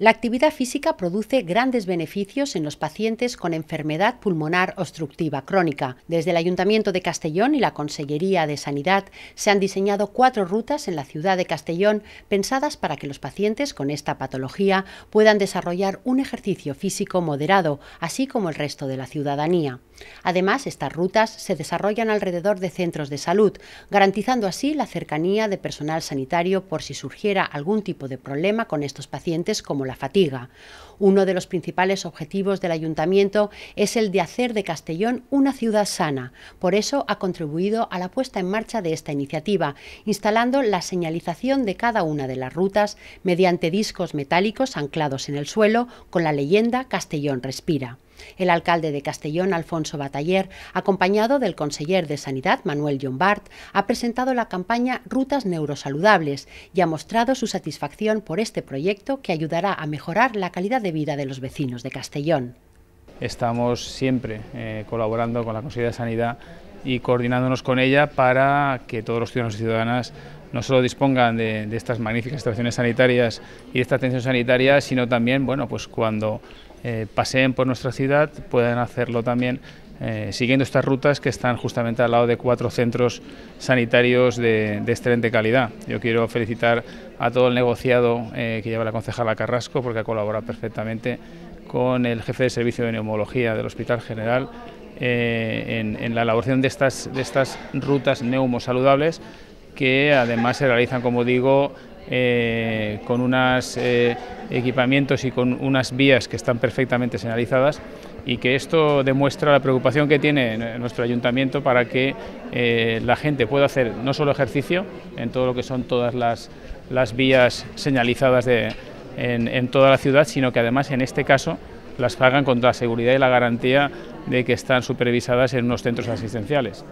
La actividad física produce grandes beneficios en los pacientes con enfermedad pulmonar obstructiva crónica. Desde el Ayuntamiento de Castellón y la Consellería de Sanidad se han diseñado cuatro rutas en la ciudad de Castellón pensadas para que los pacientes con esta patología puedan desarrollar un ejercicio físico moderado, así como el resto de la ciudadanía. Además, estas rutas se desarrollan alrededor de centros de salud, garantizando así la cercanía de personal sanitario por si surgiera algún tipo de problema con estos pacientes como la fatiga. Uno de los principales objetivos del ayuntamiento es el de hacer de Castellón una ciudad sana. Por eso ha contribuido a la puesta en marcha de esta iniciativa, instalando la señalización de cada una de las rutas mediante discos metálicos anclados en el suelo con la leyenda Castellón Respira. El alcalde de Castellón, Alfonso Bataller, acompañado del conseller de Sanidad, Manuel Bart, ha presentado la campaña Rutas Neurosaludables y ha mostrado su satisfacción por este proyecto que ayudará a mejorar la calidad de vida de los vecinos de Castellón. Estamos siempre eh, colaborando con la Consejería de Sanidad y coordinándonos con ella para que todos los ciudadanos y ciudadanas no solo dispongan de, estas magníficas instalaciones sanitarias y de esta atención sanitaria, sino también, bueno, pues cuando eh, paseen por nuestra ciudad, puedan hacerlo también eh, siguiendo estas rutas que están justamente al lado de cuatro centros sanitarios de, excelente calidad. Yo quiero felicitar a todo el negociado eh, que lleva la concejala Carrasco porque ha colaborado perfectamente con el jefe de servicio de neumología del Hospital General en, la elaboración de de estas rutas neumosaludables que además se realizan, como digo, eh, con unos eh, equipamientos y con unas vías que están perfectamente señalizadas y que esto demuestra la preocupación que tiene nuestro ayuntamiento para que eh, la gente pueda hacer no solo ejercicio en todo lo que son todas las, vías señalizadas en, en toda la ciudad, sino que además en este caso las hagan con la seguridad y la garantía de que están supervisadas en unos centros asistenciales.